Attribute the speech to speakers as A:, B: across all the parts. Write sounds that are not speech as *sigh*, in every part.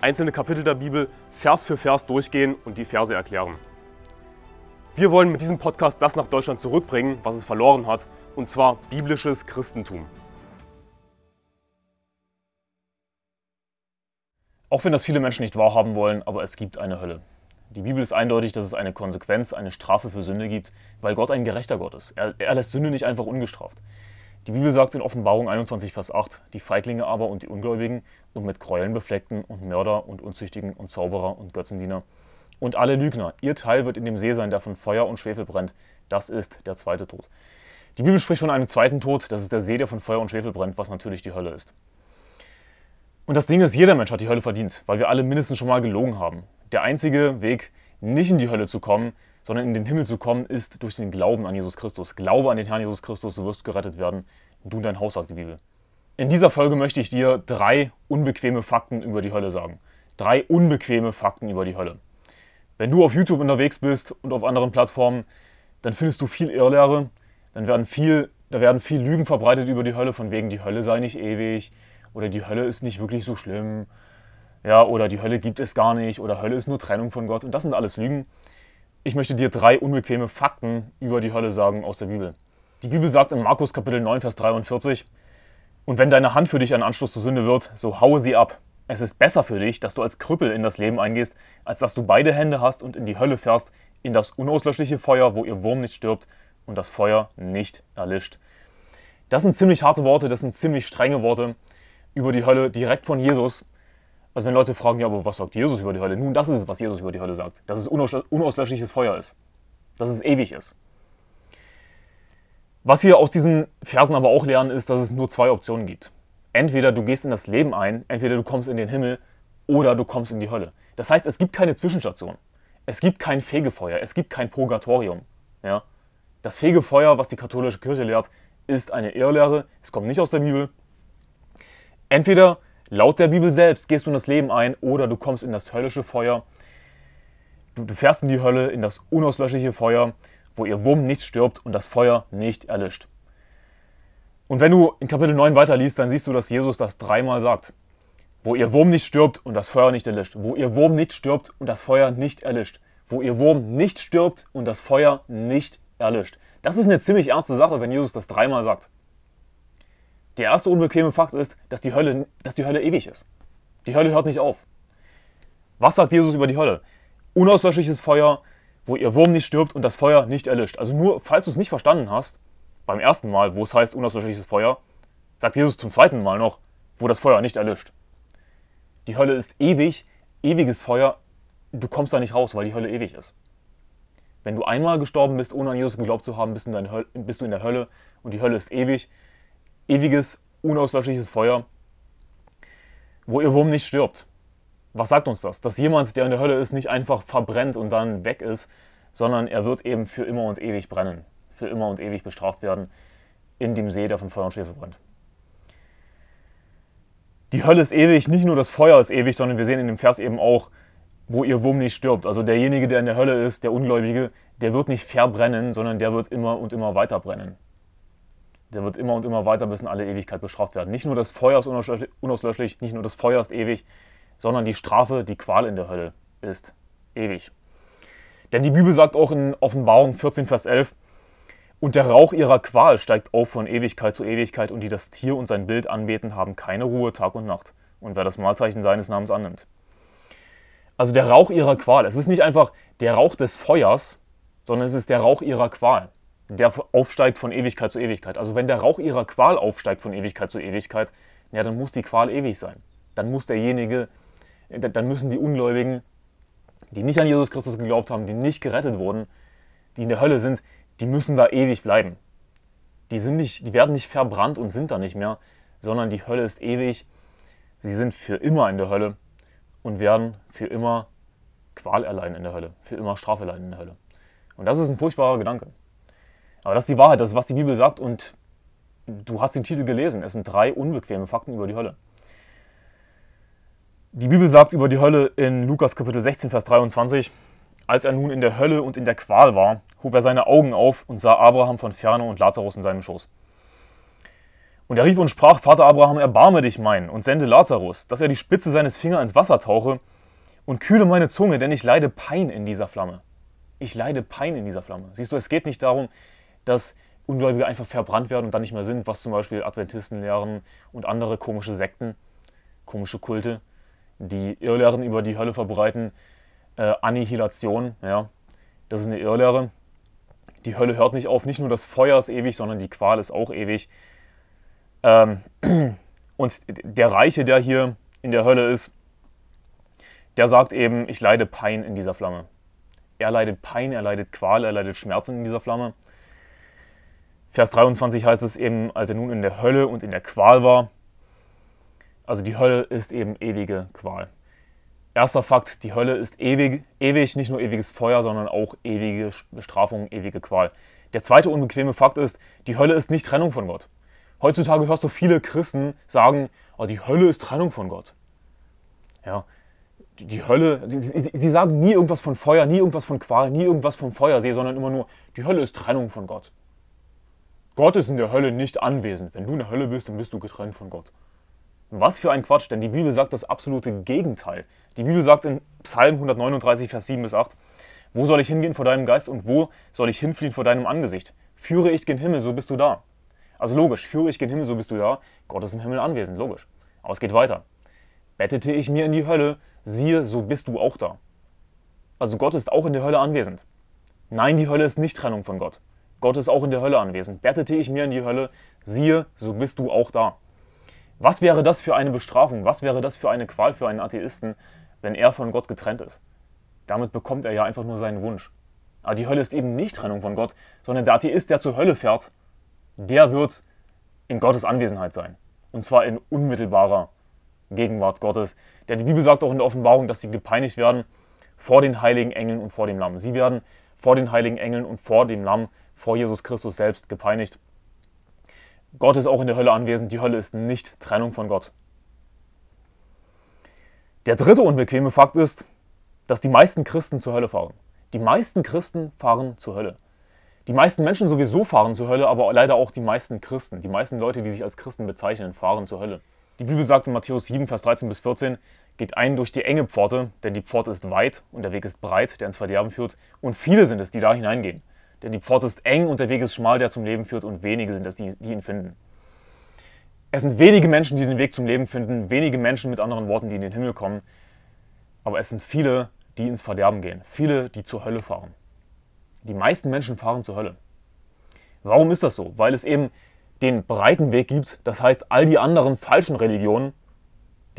A: einzelne Kapitel der Bibel Vers für Vers durchgehen und die Verse erklären. Wir wollen mit diesem Podcast das nach Deutschland zurückbringen, was es verloren hat, und zwar biblisches Christentum. Auch wenn das viele Menschen nicht wahrhaben wollen, aber es gibt eine Hölle. Die Bibel ist eindeutig, dass es eine Konsequenz, eine Strafe für Sünde gibt, weil Gott ein gerechter Gott ist. Er, er lässt Sünde nicht einfach ungestraft. Die Bibel sagt in Offenbarung 21, Vers 8, die Feiglinge aber und die Ungläubigen und mit Gräueln befleckten und Mörder und Unzüchtigen und Zauberer und Götzendiener und alle Lügner, ihr Teil wird in dem See sein, der von Feuer und Schwefel brennt. Das ist der zweite Tod. Die Bibel spricht von einem zweiten Tod, das ist der See, der von Feuer und Schwefel brennt, was natürlich die Hölle ist. Und das Ding ist, jeder Mensch hat die Hölle verdient, weil wir alle mindestens schon mal gelogen haben. Der einzige Weg, nicht in die Hölle zu kommen, sondern in den Himmel zu kommen, ist durch den Glauben an Jesus Christus. Glaube an den Herrn Jesus Christus, so wirst du gerettet werden. Du und dein Haus, sagt die Bibel. In dieser Folge möchte ich dir drei unbequeme Fakten über die Hölle sagen. Drei unbequeme Fakten über die Hölle. Wenn du auf YouTube unterwegs bist und auf anderen Plattformen, dann findest du viel Irrlehre, dann werden viel, da werden viel Lügen verbreitet über die Hölle, von wegen die Hölle sei nicht ewig oder die Hölle ist nicht wirklich so schlimm, ja, oder die Hölle gibt es gar nicht oder Hölle ist nur Trennung von Gott und das sind alles Lügen. Ich möchte dir drei unbequeme Fakten über die Hölle sagen aus der Bibel. Die Bibel sagt in Markus Kapitel 9, Vers 43, Und wenn deine Hand für dich ein Anschluss zur Sünde wird, so haue sie ab. Es ist besser für dich, dass du als Krüppel in das Leben eingehst, als dass du beide Hände hast und in die Hölle fährst, in das unauslöschliche Feuer, wo ihr Wurm nicht stirbt und das Feuer nicht erlischt. Das sind ziemlich harte Worte, das sind ziemlich strenge Worte über die Hölle direkt von Jesus. Also wenn Leute fragen, ja, aber was sagt Jesus über die Hölle? Nun, das ist es, was Jesus über die Hölle sagt. Dass es unauslöschliches Feuer ist. Dass es ewig ist. Was wir aus diesen Versen aber auch lernen, ist, dass es nur zwei Optionen gibt. Entweder du gehst in das Leben ein, entweder du kommst in den Himmel oder du kommst in die Hölle. Das heißt, es gibt keine Zwischenstation. Es gibt kein Fegefeuer, es gibt kein Purgatorium. Ja? Das Fegefeuer, was die katholische Kirche lehrt, ist eine Irrlehre. Es kommt nicht aus der Bibel. Entweder Laut der Bibel selbst gehst du in das Leben ein oder du kommst in das höllische Feuer. Du, du fährst in die Hölle, in das unauslöschliche Feuer, wo ihr Wurm nicht stirbt und das Feuer nicht erlischt. Und wenn du in Kapitel 9 weiterliest, dann siehst du, dass Jesus das dreimal sagt. Wo ihr Wurm nicht stirbt und das Feuer nicht erlischt. Wo ihr Wurm nicht stirbt und das Feuer nicht erlischt. Wo ihr Wurm nicht stirbt und das Feuer nicht erlischt. Das ist eine ziemlich ernste Sache, wenn Jesus das dreimal sagt. Der erste unbequeme Fakt ist, dass die, Hölle, dass die Hölle ewig ist. Die Hölle hört nicht auf. Was sagt Jesus über die Hölle? Unauslöschliches Feuer, wo ihr Wurm nicht stirbt und das Feuer nicht erlischt. Also nur, falls du es nicht verstanden hast, beim ersten Mal, wo es heißt unauslöschliches Feuer, sagt Jesus zum zweiten Mal noch, wo das Feuer nicht erlischt. Die Hölle ist ewig, ewiges Feuer, du kommst da nicht raus, weil die Hölle ewig ist. Wenn du einmal gestorben bist, ohne an Jesus geglaubt zu haben, bist du in, bist du in der Hölle und die Hölle ist ewig ewiges, unauslöschliches Feuer, wo ihr Wurm nicht stirbt. Was sagt uns das? Dass jemand, der in der Hölle ist, nicht einfach verbrennt und dann weg ist, sondern er wird eben für immer und ewig brennen, für immer und ewig bestraft werden in dem See, der von Feuer und Schwefel brennt. Die Hölle ist ewig, nicht nur das Feuer ist ewig, sondern wir sehen in dem Vers eben auch, wo ihr Wurm nicht stirbt. Also derjenige, der in der Hölle ist, der Ungläubige, der wird nicht verbrennen, sondern der wird immer und immer weiter brennen der wird immer und immer weiter bis in alle Ewigkeit bestraft werden. Nicht nur das Feuer ist unauslöschlich, nicht nur das Feuer ist ewig, sondern die Strafe, die Qual in der Hölle ist ewig. Denn die Bibel sagt auch in Offenbarung 14, Vers 11, und der Rauch ihrer Qual steigt auf von Ewigkeit zu Ewigkeit, und die das Tier und sein Bild anbeten, haben keine Ruhe Tag und Nacht, und wer das Mahlzeichen seines Namens annimmt. Also der Rauch ihrer Qual. Es ist nicht einfach der Rauch des Feuers, sondern es ist der Rauch ihrer Qual der aufsteigt von Ewigkeit zu Ewigkeit. Also wenn der Rauch ihrer Qual aufsteigt von Ewigkeit zu Ewigkeit, ja, dann muss die Qual ewig sein. Dann muss derjenige, äh, dann müssen die Ungläubigen, die nicht an Jesus Christus geglaubt haben, die nicht gerettet wurden, die in der Hölle sind, die müssen da ewig bleiben. Die, sind nicht, die werden nicht verbrannt und sind da nicht mehr, sondern die Hölle ist ewig. Sie sind für immer in der Hölle und werden für immer Qual erleiden in der Hölle, für immer Strafe erleiden in der Hölle. Und das ist ein furchtbarer Gedanke. Aber das ist die Wahrheit, das ist, was die Bibel sagt und du hast den Titel gelesen. Es sind drei unbequeme Fakten über die Hölle. Die Bibel sagt über die Hölle in Lukas Kapitel 16, Vers 23, als er nun in der Hölle und in der Qual war, hob er seine Augen auf und sah Abraham von ferne und Lazarus in seinem Schoß. Und er rief und sprach, Vater Abraham, erbarme dich mein und sende Lazarus, dass er die Spitze seines Fingers ins Wasser tauche und kühle meine Zunge, denn ich leide Pein in dieser Flamme. Ich leide Pein in dieser Flamme. Siehst du, es geht nicht darum, dass Ungläubige einfach verbrannt werden und dann nicht mehr sind, was zum Beispiel Adventisten lehren und andere komische Sekten, komische Kulte, die Irrlehren über die Hölle verbreiten. Äh, Annihilation, ja, das ist eine Irrlehre. Die Hölle hört nicht auf, nicht nur das Feuer ist ewig, sondern die Qual ist auch ewig. Ähm, *clears throat* und der Reiche, der hier in der Hölle ist, der sagt eben, ich leide Pein in dieser Flamme. Er leidet Pein, er leidet Qual, er leidet Schmerzen in dieser Flamme. Vers 23 heißt es eben, als er nun in der Hölle und in der Qual war. Also die Hölle ist eben ewige Qual. Erster Fakt, die Hölle ist ewig, ewig, nicht nur ewiges Feuer, sondern auch ewige Bestrafung, ewige Qual. Der zweite unbequeme Fakt ist, die Hölle ist nicht Trennung von Gott. Heutzutage hörst du viele Christen sagen, oh, die Hölle ist Trennung von Gott. Ja, die, die Hölle, sie, sie, sie, sagen nie irgendwas von Feuer, nie irgendwas von Qual, nie irgendwas vom Feuersee, sondern immer nur, die Hölle ist Trennung von Gott. Gott ist in der Hölle nicht anwesend. Wenn du in der Hölle bist, dann bist du getrennt von Gott. Was für ein Quatsch, denn die Bibel sagt das absolute Gegenteil. Die Bibel sagt in Psalm 139, Vers 7 bis 8, wo soll ich hingehen vor deinem Geist und wo soll ich hinfliehen vor deinem Angesicht? Führe ich den Himmel, so bist du da. Also logisch, führe ich den Himmel, so bist du da. Gott ist im Himmel anwesend, logisch. Aber es geht weiter. Bettete ich mir in die Hölle, siehe, so bist du auch da. Also Gott ist auch in der Hölle anwesend. Nein, die Hölle ist nicht Trennung von Gott. Gott ist auch in der Hölle anwesend. Bettete ich mir in die Hölle, siehe, so bist du auch da. Was wäre das für eine Bestrafung? Was wäre das für eine Qual für einen Atheisten, wenn er von Gott getrennt ist? Damit bekommt er ja einfach nur seinen Wunsch. Aber die Hölle ist eben nicht Trennung von Gott, sondern der Atheist, der zur Hölle fährt, der wird in Gottes Anwesenheit sein. Und zwar in unmittelbarer Gegenwart Gottes. Denn die Bibel sagt auch in der Offenbarung, dass sie gepeinigt werden vor den heiligen Engeln und vor dem Lamm. Sie werden vor den heiligen Engeln und vor dem Lamm, vor Jesus Christus selbst gepeinigt. Gott ist auch in der Hölle anwesend, die Hölle ist nicht Trennung von Gott. Der dritte unbequeme Fakt ist, dass die meisten Christen zur Hölle fahren. Die meisten Christen fahren zur Hölle. Die meisten Menschen sowieso fahren zur Hölle, aber leider auch die meisten Christen. Die meisten Leute, die sich als Christen bezeichnen, fahren zur Hölle. Die Bibel sagt in Matthäus 7, Vers 13 bis 14, geht ein durch die enge Pforte, denn die Pforte ist weit und der Weg ist breit, der ins Verderben führt, und viele sind es, die da hineingehen. Denn die Pforte ist eng und der Weg ist schmal, der zum Leben führt, und wenige sind es, die, die ihn finden. Es sind wenige Menschen, die den Weg zum Leben finden, wenige Menschen mit anderen Worten, die in den Himmel kommen, aber es sind viele, die ins Verderben gehen, viele, die zur Hölle fahren. Die meisten Menschen fahren zur Hölle. Warum ist das so? Weil es eben den breiten Weg gibt, das heißt all die anderen falschen Religionen,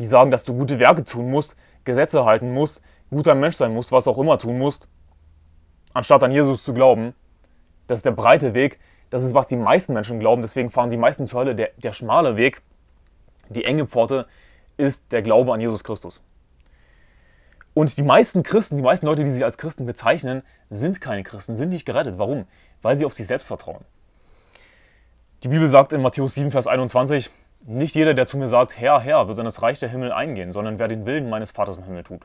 A: die sagen, dass du gute Werke tun musst, Gesetze halten musst, guter Mensch sein musst, was auch immer tun musst, anstatt an Jesus zu glauben. Das ist der breite Weg, das ist, was die meisten Menschen glauben, deswegen fahren die meisten zur Hölle. Der, der schmale Weg, die enge Pforte, ist der Glaube an Jesus Christus. Und die meisten Christen, die meisten Leute, die sich als Christen bezeichnen, sind keine Christen, sind nicht gerettet. Warum? Weil sie auf sich selbst vertrauen. Die Bibel sagt in Matthäus 7, Vers 21, nicht jeder, der zu mir sagt, Herr, Herr, wird in das Reich der Himmel eingehen, sondern wer den Willen meines Vaters im Himmel tut.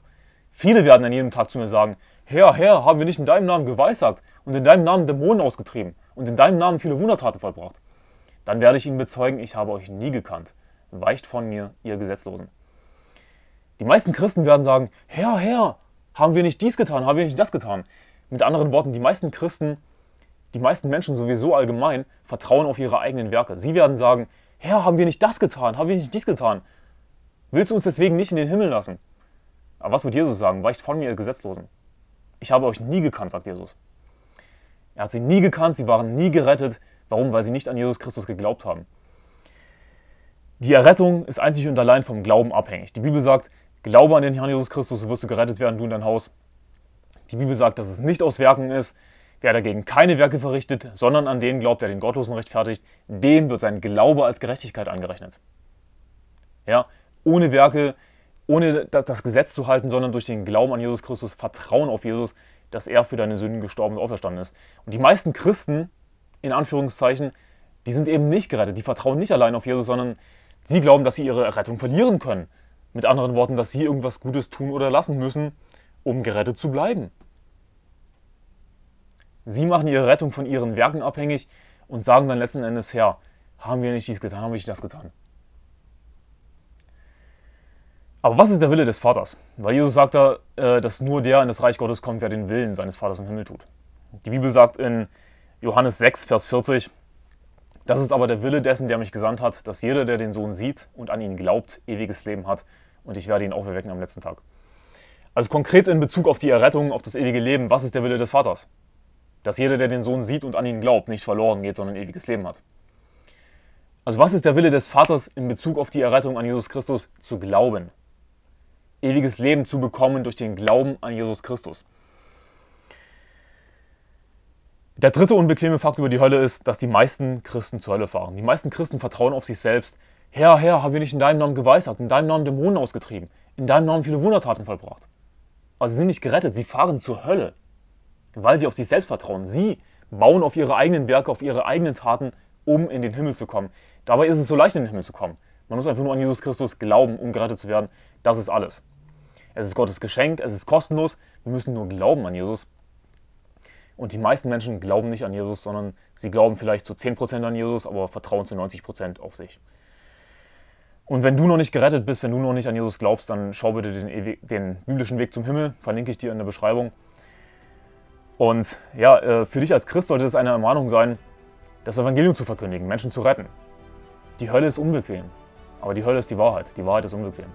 A: Viele werden an jedem Tag zu mir sagen, Herr, Herr, haben wir nicht in deinem Namen geweissagt und in deinem Namen Dämonen ausgetrieben und in deinem Namen viele Wundertaten vollbracht? Dann werde ich ihnen bezeugen, ich habe euch nie gekannt. Weicht von mir, ihr Gesetzlosen. Die meisten Christen werden sagen, Herr, Herr, haben wir nicht dies getan, haben wir nicht das getan? Mit anderen Worten, die meisten Christen, die meisten Menschen sowieso allgemein, vertrauen auf ihre eigenen Werke. Sie werden sagen, Herr, haben wir nicht das getan? Haben wir nicht dies getan? Willst du uns deswegen nicht in den Himmel lassen? Aber was wird Jesus sagen? Weicht von mir, ihr Gesetzlosen. Ich habe euch nie gekannt, sagt Jesus. Er hat sie nie gekannt, sie waren nie gerettet. Warum? Weil sie nicht an Jesus Christus geglaubt haben. Die Errettung ist einzig und allein vom Glauben abhängig. Die Bibel sagt, glaube an den Herrn Jesus Christus, so wirst du gerettet werden, du und dein Haus. Die Bibel sagt, dass es nicht aus Werken ist, Wer dagegen keine Werke verrichtet, sondern an den glaubt, der den Gottlosen rechtfertigt, dem wird sein Glaube als Gerechtigkeit angerechnet. Ja, ohne Werke, ohne das Gesetz zu halten, sondern durch den Glauben an Jesus Christus, Vertrauen auf Jesus, dass er für deine Sünden gestorben und auferstanden ist. Und die meisten Christen, in Anführungszeichen, die sind eben nicht gerettet. Die vertrauen nicht allein auf Jesus, sondern sie glauben, dass sie ihre Rettung verlieren können. Mit anderen Worten, dass sie irgendwas Gutes tun oder lassen müssen, um gerettet zu bleiben. Sie machen ihre Rettung von ihren Werken abhängig und sagen dann letzten Endes, Herr, haben wir nicht dies getan, haben wir nicht das getan. Aber was ist der Wille des Vaters? Weil Jesus sagt da, äh, dass nur der in das Reich Gottes kommt, wer den Willen seines Vaters im Himmel tut. Die Bibel sagt in Johannes 6, Vers 40, das ist aber der Wille dessen, der mich gesandt hat, dass jeder, der den Sohn sieht und an ihn glaubt, ewiges Leben hat und ich werde ihn auferwecken am letzten Tag. Also konkret in Bezug auf die Errettung, auf das ewige Leben, was ist der Wille des Vaters? dass jeder, der den Sohn sieht und an ihn glaubt, nicht verloren geht, sondern ewiges Leben hat. Also was ist der Wille des Vaters in Bezug auf die Errettung an Jesus Christus zu glauben? Ewiges Leben zu bekommen durch den Glauben an Jesus Christus. Der dritte unbequeme Fakt über die Hölle ist, dass die meisten Christen zur Hölle fahren. Die meisten Christen vertrauen auf sich selbst. Herr, Herr, haben wir nicht in deinem Namen geweissagt, in deinem Namen Dämonen ausgetrieben, in deinem Namen viele Wundertaten vollbracht. Also sie sind nicht gerettet, sie fahren zur Hölle weil sie auf sich selbst vertrauen. Sie bauen auf ihre eigenen Werke, auf ihre eigenen Taten, um in den Himmel zu kommen. Dabei ist es so leicht, in den Himmel zu kommen. Man muss einfach nur an Jesus Christus glauben, um gerettet zu werden. Das ist alles. Es ist Gottes Geschenk, es ist kostenlos. Wir müssen nur glauben an Jesus. Und die meisten Menschen glauben nicht an Jesus, sondern sie glauben vielleicht zu 10% an Jesus, aber vertrauen zu 90% auf sich. Und wenn du noch nicht gerettet bist, wenn du noch nicht an Jesus glaubst, dann schau bitte den, den biblischen Weg zum Himmel, verlinke ich dir in der Beschreibung. Und ja, äh, für dich als Christ sollte es eine Ermahnung sein, das Evangelium zu verkündigen, Menschen zu retten. Die Hölle ist unbequem, aber die Hölle ist die Wahrheit. Die Wahrheit ist unbequem.